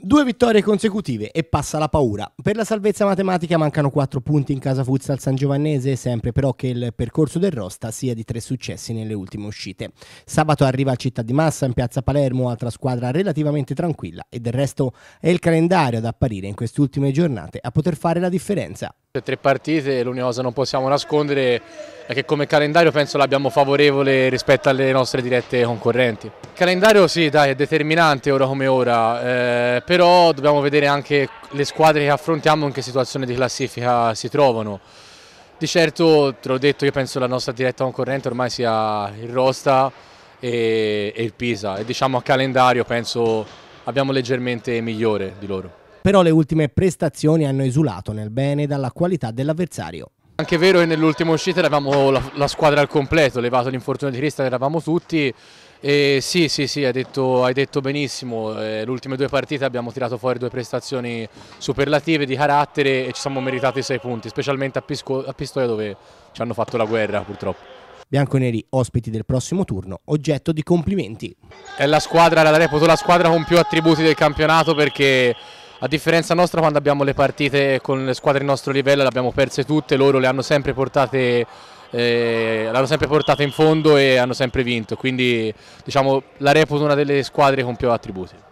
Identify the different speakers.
Speaker 1: Due vittorie consecutive e passa la paura. Per la salvezza matematica mancano quattro punti in casa futsal San Giovannese, sempre però che il percorso del Rosta sia di tre successi nelle ultime uscite. Sabato arriva a Città di Massa in piazza Palermo, altra squadra relativamente tranquilla e del resto è il calendario ad apparire in queste ultime giornate a poter fare la differenza.
Speaker 2: Tre partite, l'unica cosa non possiamo nascondere è che come calendario penso l'abbiamo favorevole rispetto alle nostre dirette concorrenti. Il calendario sì dai è determinante ora come ora, eh, però dobbiamo vedere anche le squadre che affrontiamo in che situazione di classifica si trovano. Di certo, te l'ho detto, io penso la nostra diretta concorrente ormai sia il Rosta e, e il Pisa e diciamo a calendario penso abbiamo leggermente migliore di loro.
Speaker 1: Però le ultime prestazioni hanno esulato nel bene dalla qualità dell'avversario.
Speaker 2: Anche vero che nell'ultima uscita eravamo la, la, squadra al completo, levato l'infortunio di Crista eravamo tutti e sì, sì, sì, hai detto, hai detto benissimo, eh, le ultime due partite abbiamo tirato fuori due prestazioni superlative di carattere e ci siamo meritati sei punti, specialmente a, Pisco, a Pistoia dove ci hanno fatto la guerra purtroppo.
Speaker 1: Bianconeri ospiti del prossimo turno, oggetto di complimenti.
Speaker 2: È la squadra, la reputo la squadra con più attributi del campionato perché a differenza nostra quando abbiamo le partite con le squadre di nostro livello le abbiamo perse tutte, loro le hanno sempre portate eh, l'hanno sempre portata in fondo e hanno sempre vinto, quindi diciamo, la reputo una delle squadre con più attributi.